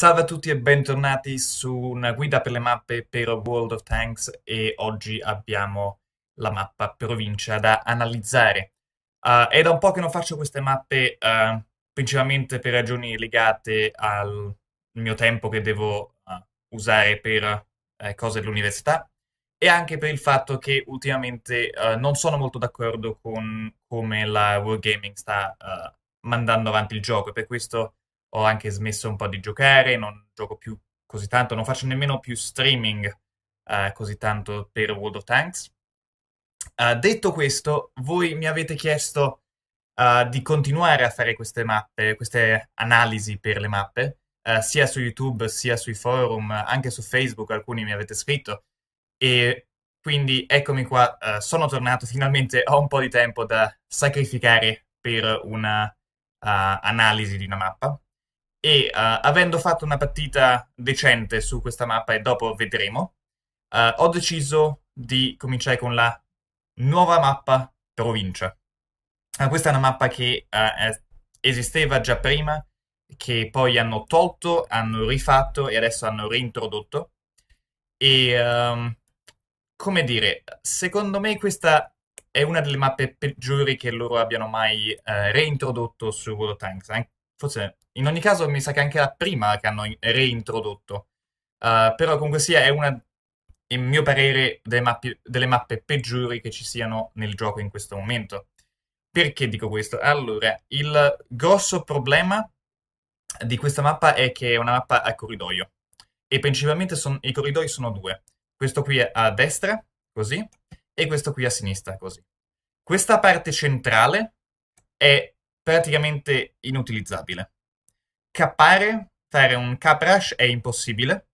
Salve a tutti e bentornati su una guida per le mappe per World of Tanks e oggi abbiamo la mappa provincia da analizzare. Uh, è da un po' che non faccio queste mappe uh, principalmente per ragioni legate al mio tempo che devo uh, usare per cose dell'università e anche per il fatto che ultimamente non sono molto d'accordo con come la Wargaming sta mandando avanti il gioco e per questo ho anche smesso un po' di giocare, non gioco più così tanto, non faccio nemmeno più streaming uh, così tanto per World of Tanks. Uh, detto questo, voi mi avete chiesto uh, di continuare a fare queste mappe, queste analisi per le mappe, sia su YouTube sia sui forum, anche su Facebook, alcuni mi avete scritto e quindi eccomi qua, sono tornato finalmente, ho un po' di tempo da sacrificare per una analisi di una mappa e uh, avendo fatto una partita decente su questa mappa e dopo vedremo, uh, ho deciso di cominciare con la nuova mappa provincia. Uh, questa è una mappa che è, eh, esisteva già prima, che poi hanno tolto, hanno rifatto e adesso hanno reintrodotto. E um, come dire, secondo me questa è una delle mappe peggiori che loro abbiano mai reintrodotto su World of Tanks, eh? forse in ogni caso, mi sa che anche la prima che hanno reintrodotto. Uh, però comunque sia, è una, in mio parere, delle mappe, delle mappe peggiori che ci siano nel gioco in questo momento. Perché dico questo? Allora, il grosso problema di questa mappa è che è una mappa a corridoio. E principalmente son, i corridoi sono due. Questo qui a destra, così, e questo qui a sinistra, così. Questa parte centrale è praticamente inutilizzabile cappare, fare un cap è impossibile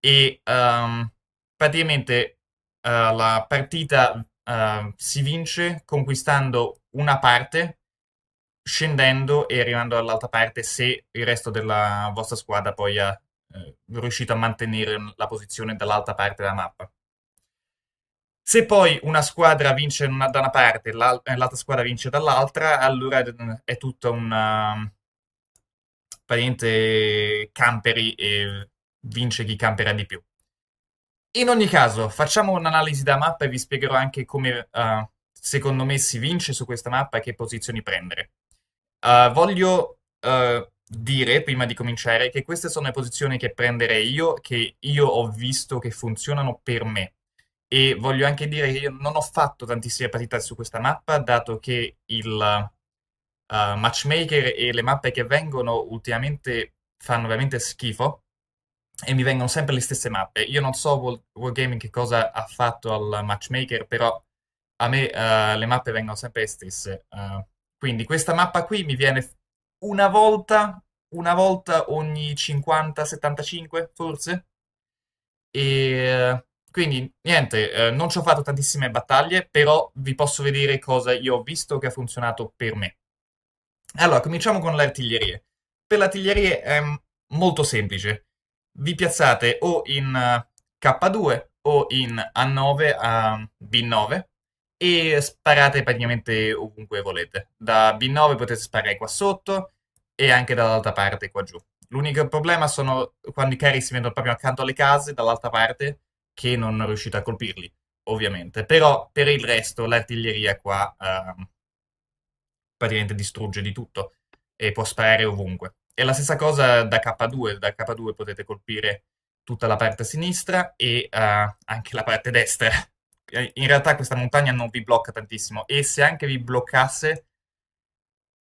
e um, praticamente uh, la partita uh, si vince conquistando una parte scendendo e arrivando all'altra parte se il resto della vostra squadra poi ha eh, riuscito a mantenere la posizione dall'altra parte della mappa. Se poi una squadra vince una, da una parte e l'altra squadra vince dall'altra, allora mm, è tutta una, ehm, praticamente camperi e vince chi camperà di più. In ogni caso, facciamo un'analisi da mappa e vi spiegherò anche come uh, secondo me si vince su questa mappa e che posizioni prendere. Uh, voglio uh, dire, prima di cominciare, che queste sono le posizioni che prenderei io, che io ho visto che funzionano per me. E voglio anche dire che io non ho fatto tantissime partite su questa mappa, dato che il eh, matchmaker e le mappe che vengono ultimamente fanno veramente schifo e mi vengono sempre le stesse mappe. Io non so World, Gaming che cosa ha fatto al matchmaker, però a me uh, le mappe vengono sempre le stesse. Uh, quindi questa mappa qui mi viene una volta, una volta ogni 50-75 forse. E quindi niente, eh, non ci ho fatto tantissime battaglie, però vi posso vedere cosa io ho visto che ha funzionato per me. Allora, cominciamo con le artiglierie. Per le artiglierie è molto semplice. Vi piazzate o in eh, K2 o in A9 a B9 e sparate praticamente ovunque volete. Da B9 potete sparare qua sotto e anche dall'altra parte qua giù. L'unico problema sono quando i carri si vedono proprio accanto alle case, dall'altra parte, che non riuscite a colpirli, ovviamente. Però per il resto l'artiglieria qua uh, praticamente distrugge di tutto e può sparare ovunque. È la stessa cosa da K2, da K2 potete colpire tutta la parte sinistra e uh, anche la parte destra. Eh, in realtà questa montagna non vi blocca tantissimo e se anche vi bloccasse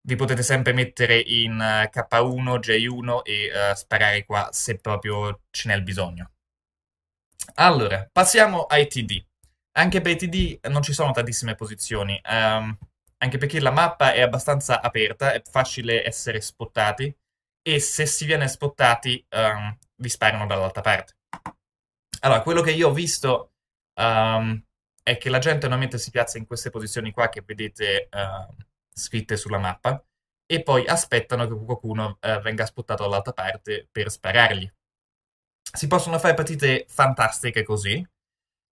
vi potete sempre mettere in eh, K1, J1 e uh, sparare qua se proprio ce n'è il bisogno. Allora, passiamo ai TD. Anche per i TD non ci sono tantissime posizioni. Um, anche perché la mappa è abbastanza aperta, è facile essere spottati e se si viene spottati um, vi sparano dall'altra parte. Allora, quello che io ho visto um, è che la gente normalmente si piazza in queste posizioni qua che vedete uh, scritte sulla mappa e poi aspettano che qualcuno uh, venga spottato dall'altra parte per sparargli. Si possono fare partite fantastiche così.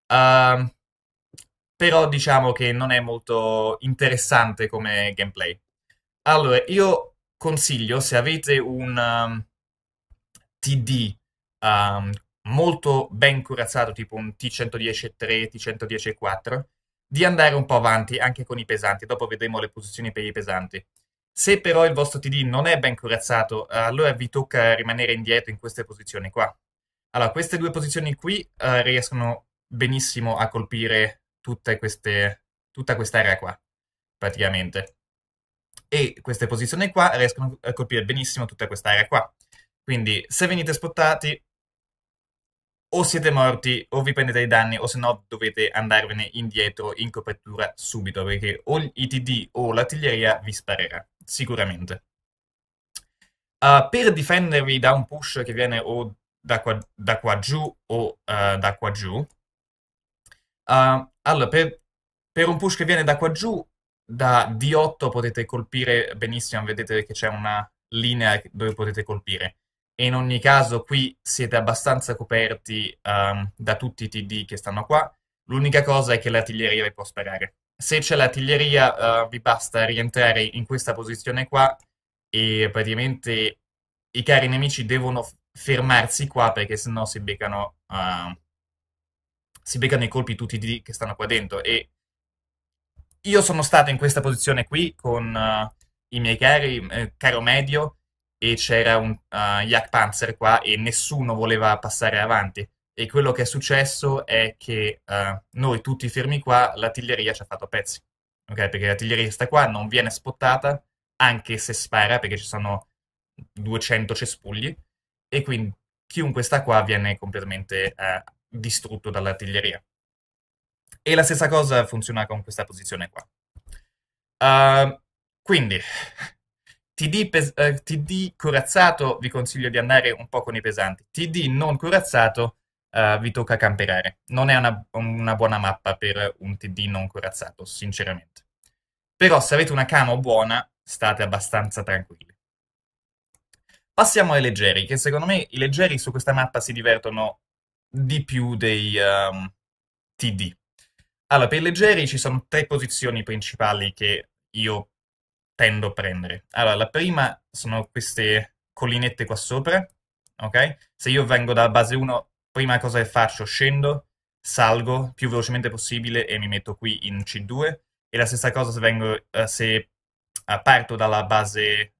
Uh, però diciamo che non è molto interessante come gameplay. Allora, io consiglio, se avete un um, TD um, molto ben corazzato, tipo un T110-3, T110-4, di andare un po' avanti anche con i pesanti, dopo vedremo le posizioni per i pesanti. Se però il vostro TD non è ben corazzato, allora vi tocca rimanere indietro in queste posizioni qua. Allora, queste due posizioni qui uh, riescono benissimo a colpire tutte queste, tutta quest'area qua, praticamente. E queste posizioni qua riescono a colpire benissimo tutta quest'area qua. Quindi se venite spottati o siete morti o vi prendete dei danni o se no dovete andarvene indietro in copertura subito perché o i TD o l'artiglieria vi sparerà, sicuramente. Uh, per difendervi da un push che viene o da qua, da qua giù o uh, da qua giù, Ehm, allora, per, per, un push che viene da qua giù, da D8 potete colpire benissimo, vedete che c'è una linea dove potete colpire. E in ogni caso qui siete abbastanza coperti um, da tutti i TD che stanno qua. L'unica cosa è che l'artiglieria vi può sparare. Se c'è l'artiglieria uh, vi basta rientrare in questa posizione qua e praticamente i cari nemici devono fermarsi qua perché sennò si beccano uh, si beccano i colpi tutti di, che stanno qua dentro. E io sono stato in questa posizione qui con uh, i miei cari, eh, caro medio, e c'era un uh, Jack Panzer qua e nessuno voleva passare avanti. E quello che è successo è che uh, noi tutti fermi qua, l'artiglieria ci ha fatto pezzi. Ok, perché l'artiglieria sta qua, non viene spottata, anche se spara, perché ci sono 200 cespugli, e quindi chiunque sta qua viene completamente uh, distrutto dall'artiglieria. E la stessa cosa funziona con questa posizione qua. Uh, quindi, TD, uh, TD corazzato vi consiglio di andare un po' con i pesanti. TD non corazzato uh, vi tocca camperare. Non è una, una, buona mappa per un TD non corazzato, sinceramente. Però se avete una camo buona, state abbastanza tranquilli. Passiamo ai leggeri, che secondo me i leggeri su questa mappa si divertono di più dei um, ehm, TD. Allora, per i leggeri ci sono tre posizioni principali che io tendo a prendere. Allora, la prima sono queste collinette qua sopra, ok? Se io vengo dalla base 1, prima cosa che faccio, scendo, salgo più velocemente possibile e mi metto qui in C2. E la stessa cosa se, vengo, eh, se parto dalla base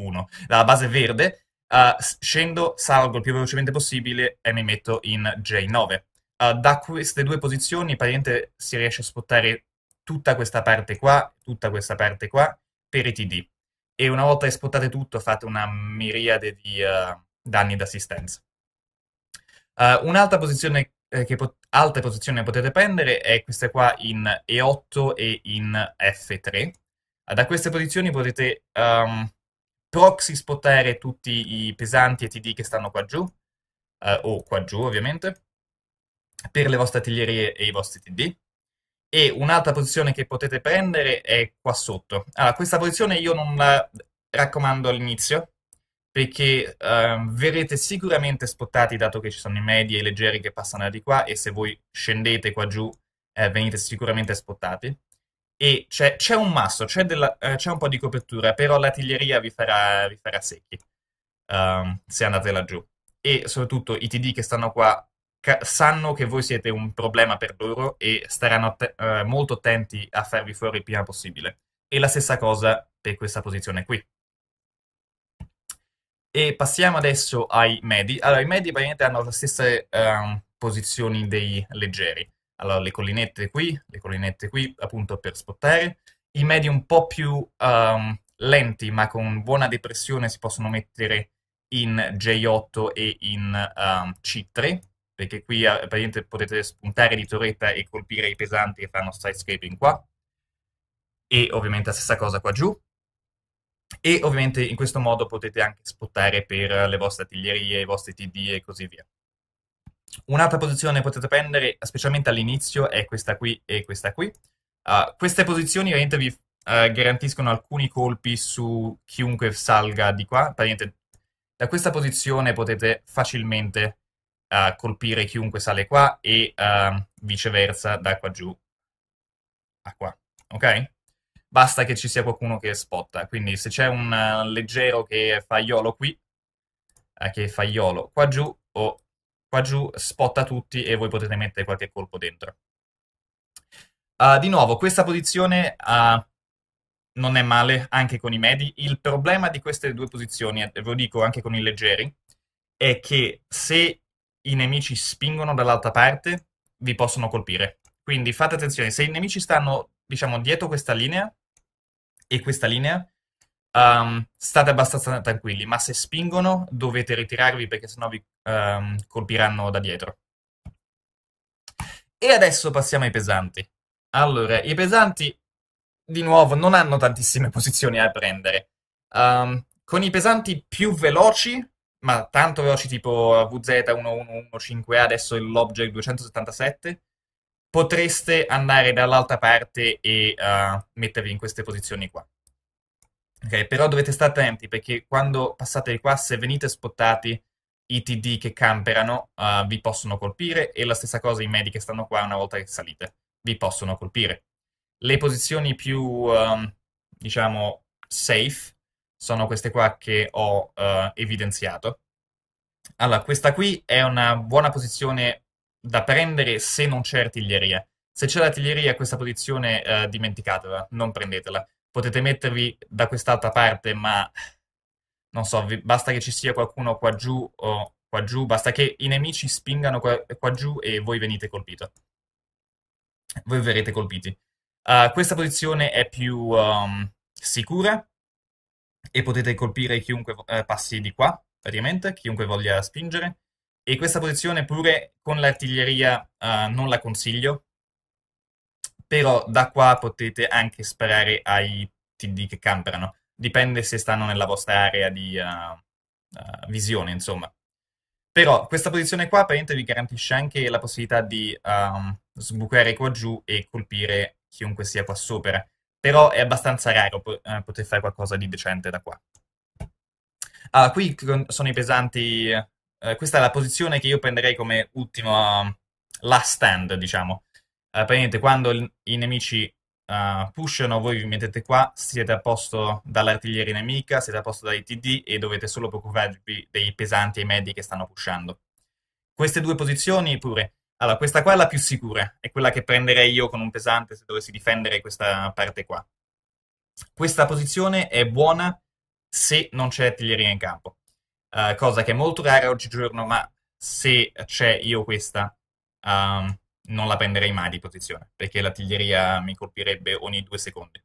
1, dalla base verde, Uh, scendo, salgo il più velocemente possibile e mi metto in J9. Uh, eh, da queste due posizioni praticamente si riesce a spottare tutta questa parte qua, tutta questa parte qua, per i TD. E una volta spottate tutto fate una miriade di uh, danni d'assistenza. un'altra posizione che pot altre posizioni potete prendere è questa qua in E8 e in F3. Da queste posizioni potete um, proxy spottare tutti i pesanti ETD che stanno qua giù, eh, o qua giù ovviamente, per le vostre artiglierie e i vostri TD. E un'altra posizione che potete prendere è qua sotto. Allora, questa posizione io non la raccomando all'inizio, perché eh, verrete sicuramente spottati, dato che ci sono i medi e i leggeri che passano da di qua, e se voi scendete qua giù eh, venite sicuramente spottati e c'è, un masso, c'è, della, eh, c'è, un po' di copertura, però l'artiglieria vi farà, vi farà secchi um, se andate laggiù. E soprattutto i TD che stanno qua ca- sanno che voi siete un problema per loro e staranno att- uh, molto attenti a farvi fuori il prima possibile. E la stessa cosa per questa posizione qui. E passiamo adesso ai medi. Allora, i medi praticamente hanno le stesse um, posizioni dei leggeri allora, le collinette qui, le collinette qui, appunto per spottare. I medi un po' più um, lenti, ma con buona depressione, si possono mettere in J8 e in um, ehm, C3, perché qui eh, praticamente potete spuntare di torretta e colpire i pesanti che fanno sidescaping qua. E ovviamente la stessa cosa qua giù. E ovviamente in questo modo potete anche spottare per le vostre artiglierie, i vostri TD e così via. Un'altra posizione che potete prendere, specialmente all'inizio, è questa qui e questa qui. Uh, queste posizioni ovviamente vi uh, garantiscono alcuni colpi su chiunque salga di qua. Praticamente da questa posizione potete facilmente uh, colpire chiunque sale qua e ehm, viceversa da qua giù a qua, ok? Basta che ci sia qualcuno che spotta, quindi se c'è un eh, leggero che fa iolo qui, che fa iolo qua giù o qua giù spotta tutti e voi potete mettere qualche colpo dentro. Uh, di nuovo, questa posizione uh, non è male anche con i medi. Il problema di queste due posizioni, e ve lo dico anche con i leggeri, è che se i nemici spingono dall'altra parte, vi possono colpire. Quindi fate attenzione, se i nemici stanno, diciamo, dietro questa linea e questa linea, um, state abbastanza tranquilli, ma se spingono dovete ritirarvi perché sennò vi um, colpiranno da dietro. E adesso passiamo ai pesanti. Allora, i pesanti di nuovo non hanno tantissime posizioni a prendere. Um, con i pesanti più veloci, ma tanto veloci tipo VZ1115A, adesso l'Object 277, potreste andare dall'altra parte e uh, mettervi in queste posizioni qua. Ok, però dovete stare attenti perché quando passate di qua, se venite spottati, i TD che camperano uh, vi possono colpire e la stessa cosa i medi che stanno qua una volta che salite vi possono colpire. Le posizioni più, um, diciamo, safe sono queste qua che ho uh, evidenziato. Allora, questa qui è una buona posizione da prendere se non c'è artiglieria. Se c'è l'artiglieria, questa posizione uh, dimenticatela, non prendetela potete mettervi da quest'altra parte, ma non so, vi, basta che ci sia qualcuno qua giù o qua giù, basta che i nemici spingano qua, qua giù e voi venite colpiti. Voi verrete colpiti. Uh, questa posizione è più um, sicura e potete colpire chiunque eh, passi di qua, praticamente, chiunque voglia spingere. E questa posizione pure con l'artiglieria uh, non la consiglio, però da qua potete anche sparare ai TD che camperano. Dipende se stanno nella vostra area di uh, uh, visione, insomma. Però questa posizione qua apparentemente vi garantisce anche la possibilità di um, sbucare qua giù e colpire chiunque sia qua sopra. Però è abbastanza raro po eh, poter fare qualcosa di decente da qua. Ah, qui sono i pesanti... Eh, questa è la posizione che io prenderei come ultima... Um, ehm, last stand, diciamo praticamente quando i nemici uh, pushano, voi vi mettete qua, siete a posto dall'artiglieria nemica, siete a posto dai TD e dovete solo preoccuparvi dei pesanti e medi che stanno pushando. Queste due posizioni pure. Allora, questa qua è la più sicura, è quella che prenderei io con un pesante se dovessi difendere questa parte qua. Questa posizione è buona se non c'è artiglieria in campo, uh, cosa che è molto rara oggigiorno, ma se c'è io questa, um, non la prenderei mai di posizione, perché l'artiglieria mi colpirebbe ogni due secondi.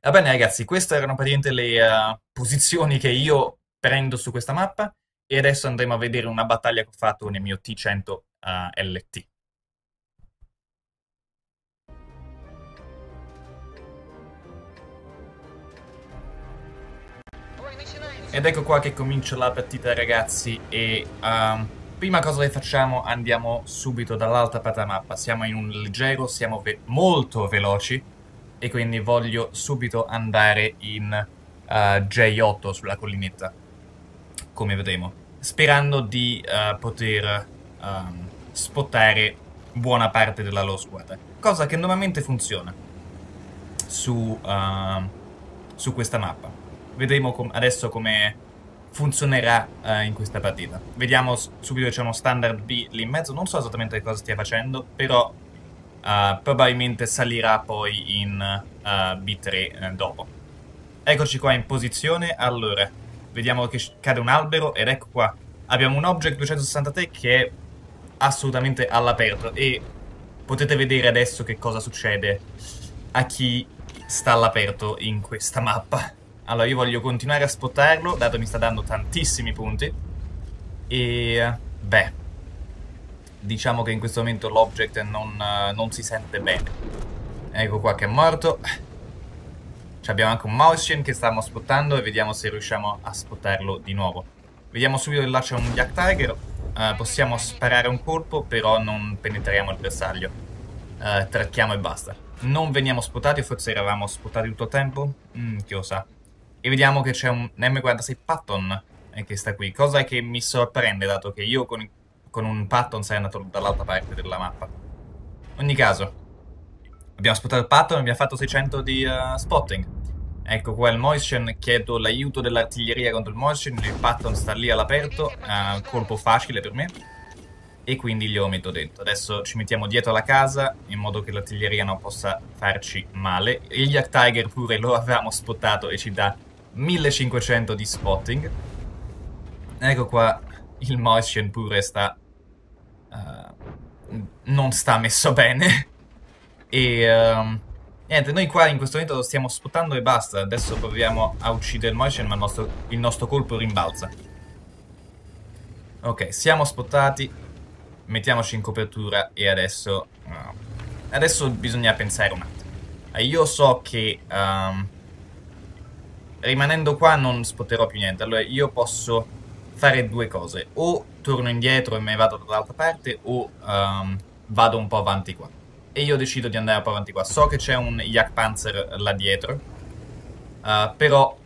Va bene ragazzi, queste erano praticamente le uh, posizioni che io prendo su questa mappa e adesso andremo a vedere una battaglia che ho fatto nel mio T100 uh, eh, LT. Ed ecco qua che comincia la partita ragazzi e... Uh, prima cosa che facciamo andiamo subito dall'altra parte della mappa. Siamo in un leggero, siamo ve molto veloci e quindi voglio subito andare in uh, eh, J8 sulla collinetta, come vedremo, sperando di uh, poter um, spottare buona parte della loro squadra, cosa che normalmente funziona su, uh, su questa mappa. Vedremo com adesso come funzionerà eh, in questa partita. Vediamo subito c'è uno standard B lì in mezzo, non so esattamente cosa stia facendo, però eh, probabilmente salirà poi in eh, B3 eh, dopo. Eccoci qua in posizione, allora, vediamo che cade un albero ed ecco qua. Abbiamo un Object 263 che è assolutamente all'aperto e potete vedere adesso che cosa succede a chi sta all'aperto in questa mappa. Allora io voglio continuare a spottarlo, dato mi sta dando tantissimi punti. E beh, diciamo che in questo momento l'object non, non, si sente bene. Ecco qua che è morto. Ci abbiamo anche un motion che stiamo spottando e vediamo se riusciamo a spottarlo di nuovo. Vediamo subito che là c'è un Black Tiger. Uh, possiamo sparare un colpo, però non penetriamo il bersaglio. Uh, eh, tracchiamo e basta. Non veniamo spottati, forse eravamo spottati tutto il tempo? Mm, chi lo sa e vediamo che c'è un M46 Patton eh, che sta qui, cosa che mi sorprende dato che io con, con un Patton sei andato dall'altra parte della mappa. Ogni caso, abbiamo spottato il Patton e abbiamo fatto 600 di uh, spotting. Ecco qua il Moishen, chiedo l'aiuto dell'artiglieria contro il Moishen, il Patton sta lì all'aperto, uh, colpo facile per me, e quindi glielo metto dentro. Adesso ci mettiamo dietro la casa in modo che l'artiglieria non possa farci male. Il Yak Tiger pure lo avevamo spottato e ci dà 1500 di spotting. Ecco qua, il motion pure sta... Uh, non sta messo bene. e... Uh, niente, noi qua in questo momento lo stiamo spottando e basta. Adesso proviamo a uccidere il motion, ma il nostro, il nostro colpo rimbalza. Ok, siamo spottati. Mettiamoci in copertura e adesso... Uh, adesso bisogna pensare un attimo. Eh, io so che... Um, rimanendo qua non spotterò più niente. Allora io posso fare due cose. O torno indietro e me vado dall'altra parte o um, vado un po' avanti qua. E io decido di andare un po' avanti qua. So che c'è un Yak Panzer là dietro. Uh, però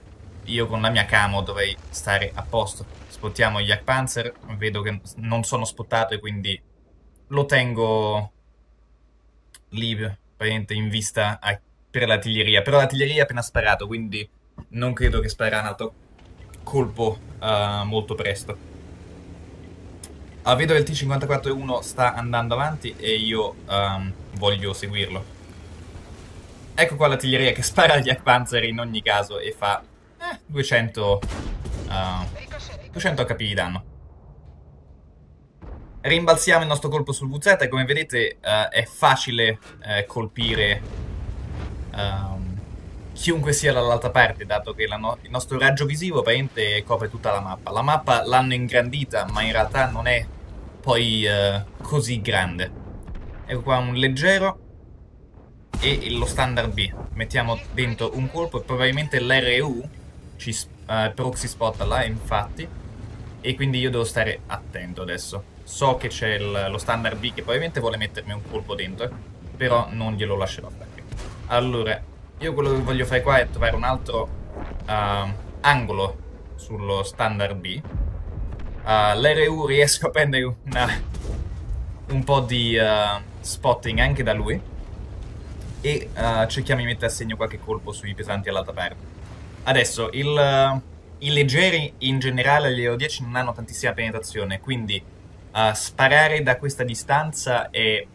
io con la mia camo dovrei stare a posto. Spottiamo Yak Panzer. Vedo che non sono spottato e quindi lo tengo lì praticamente in vista per l'artiglieria. Però l'artiglieria ha appena sparato, quindi non credo che sparerà un altro colpo uh, molto presto. vedo che il T-54-1 sta andando avanti e io um, voglio seguirlo. Ecco qua l'artiglieria che spara agli Panzer in ogni caso e fa eh, 200, uh, 200 HP di danno. Rimbalziamo il nostro colpo sul VZ e come vedete uh, è facile uh, colpire... Um, chiunque sia dall'altra parte, dato che no- il nostro raggio visivo praticamente copre tutta la mappa. La mappa l'hanno ingrandita, ma in realtà non è poi eh, così grande. Ecco qua un leggero e lo standard B. Mettiamo dentro un colpo e probabilmente l'RU ci eh, proxy spot là, infatti. E quindi io devo stare attento adesso. So che c'è il, lo standard B che probabilmente vuole mettermi un colpo dentro, eh, però non glielo lascerò perché. Allora, io quello che voglio fare qua è trovare un altro uh, angolo sullo standard B. Uh, eh, L'RU riesco a prendere una, un po' di uh, spotting anche da lui. E eh, cerchiamo di mettere a segno qualche colpo sui pesanti all'altra parte. Adesso, il, eh, i leggeri in generale agli 10 non hanno tantissima penetrazione, quindi sparare da questa distanza è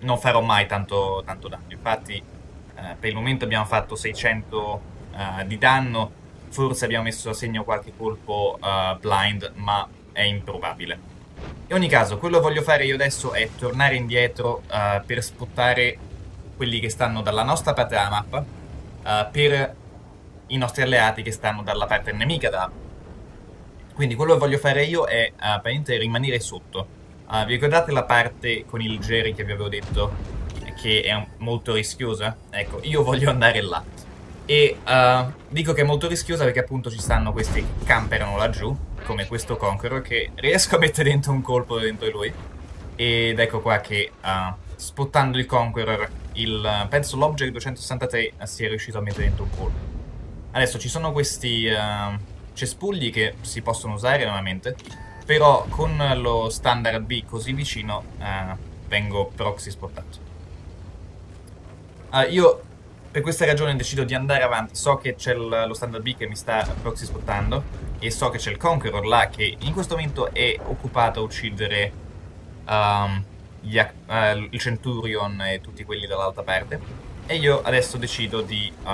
non farò mai tanto, tanto danno. Infatti eh, per il momento abbiamo fatto 600 eh, di danno, forse abbiamo messo a segno qualche colpo eh, blind, ma è improbabile. In ogni caso, quello che voglio fare io adesso è tornare indietro eh, per spottare quelli che stanno dalla nostra parte della mappa, eh, per i nostri alleati che stanno dalla parte nemica della mappa. Quindi quello che voglio fare io è uh, rimanere sotto. Uh, vi ricordate la parte con il Jerry che vi avevo detto? che è molto rischiosa. Ecco, io voglio andare là. E uh, dico che è molto rischiosa perché appunto ci stanno questi camperano laggiù, come questo Conqueror, che riesco a mettere dentro un colpo dentro di lui. Ed ecco qua che uh, spottando il Conqueror, il, eh, penso l'Object 263 si è riuscito a mettere dentro un colpo. Adesso ci sono questi uh, cespugli che si possono usare nuovamente, però con lo standard B così vicino vengo proxy spottato. Uh, io per questa ragione decido di andare avanti. So che c'è lo standard B che mi sta proxy spottando. E so che c'è il Conqueror là che in questo momento è occupato a uccidere um, gli, uh, il Centurion e tutti quelli dall'altra parte. E io adesso decido di uh,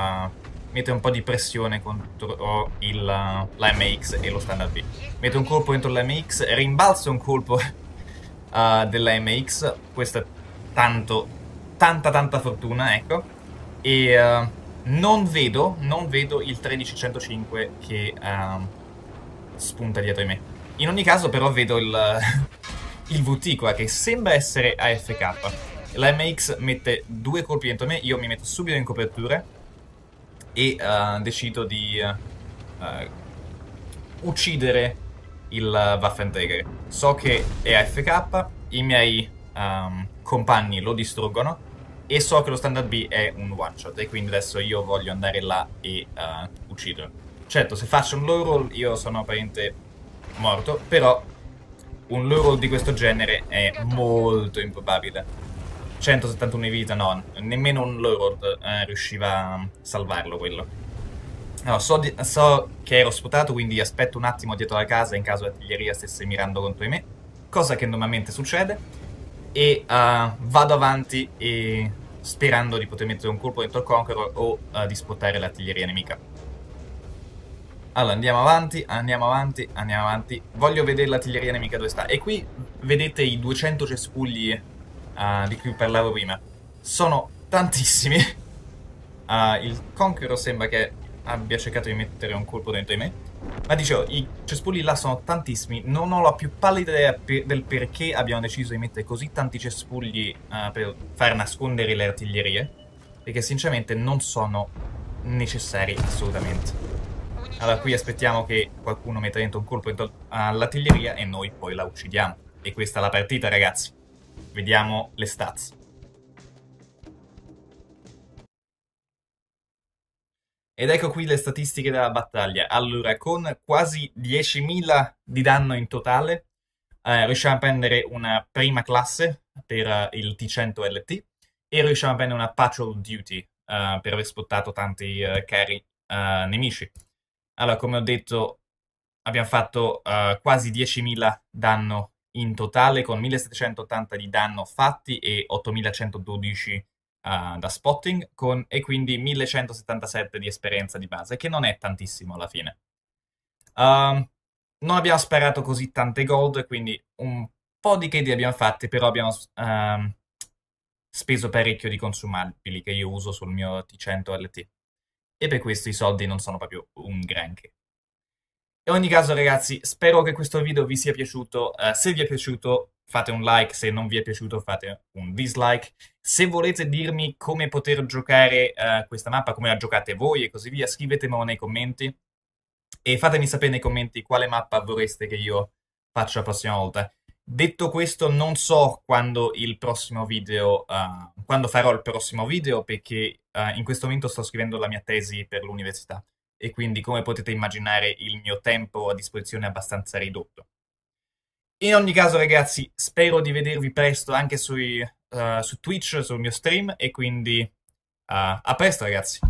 mettere un po' di pressione contro il, uh, l'MX e lo standard B. Metto un colpo contro l'MX, rimbalzo un colpo uh, dell'MX. Questo tanto tanta tanta fortuna, ecco. E uh, non vedo, non vedo il 1305 che uh, spunta dietro di me. In ogni caso però vedo il, il VT qua che sembra essere AFK. La MX mette due colpi dentro me, io mi metto subito in copertura e uh, decido di eh, uccidere il Waffenträger. So che è AFK, i miei um, compagni lo distruggono e so che lo standard B è un one shot e quindi adesso io voglio andare là e uh, ucciderlo. Certo, se faccio un low roll io sono apparente morto, però un low roll di questo genere è molto improbabile. 171 di vita, no, nemmeno un low roll eh, riusciva a salvarlo quello. Allora, so, di, so che ero sputato, quindi aspetto un attimo dietro la casa in caso l'artiglieria stesse mirando contro di me, cosa che normalmente succede, e uh, vado avanti e sperando di poter mettere un colpo dentro il Conqueror o uh, di spottare l'artiglieria nemica. Allora, andiamo avanti, andiamo avanti, andiamo avanti. Voglio vedere l'artiglieria nemica dove sta. E qui vedete i 200 cespugli uh, di cui parlavo prima. Sono tantissimi. Uh, il Conqueror sembra che abbia cercato di mettere un colpo dentro di me. Ma dicevo, i cespugli là sono tantissimi, non ho la più pallida idea del perché abbiamo deciso di mettere così tanti cespugli uh, per far nascondere le artiglierie, perché sinceramente non sono necessari assolutamente. Allora qui aspettiamo che qualcuno metta dentro un colpo all'artiglieria e noi poi la uccidiamo. E questa è la partita, ragazzi. Vediamo le stats. Ed ecco qui le statistiche della battaglia. Allora, con quasi 10.000 di danno in totale, eh, riusciamo a prendere una prima classe per uh, il T100 LT e riusciamo a prendere una Patrol Duty uh, per aver spottato tanti uh, carri nemici. Allora, come ho detto, abbiamo fatto quasi 10.000 danno in totale, con 1.780 di danno fatti e 8.112 di uh, da spotting con, e quindi 1177 di esperienza di base, che non è tantissimo alla fine. Um, non abbiamo sparato così tante gold, quindi un po' di KD abbiamo fatti, però abbiamo um, speso parecchio di consumabili che io uso sul mio T100 LT. E per questo i soldi non sono proprio un granché. In ogni caso, ragazzi, spero che questo video vi sia piaciuto. Uh, se vi è piaciuto, fate un like, se non vi è piaciuto fate un dislike. Se volete dirmi come poter giocare uh, questa mappa, come la giocate voi e così via, scrivetemelo nei commenti e fatemi sapere nei commenti quale mappa vorreste che io faccia la prossima volta. Detto questo, non so quando il prossimo video, uh, quando farò il prossimo video, perché uh, in questo momento sto scrivendo la mia tesi per l'università e quindi come potete immaginare il mio tempo a disposizione è abbastanza ridotto. In ogni caso ragazzi spero di vedervi presto anche sui, uh, su Twitch, sul mio stream e quindi uh, a presto ragazzi.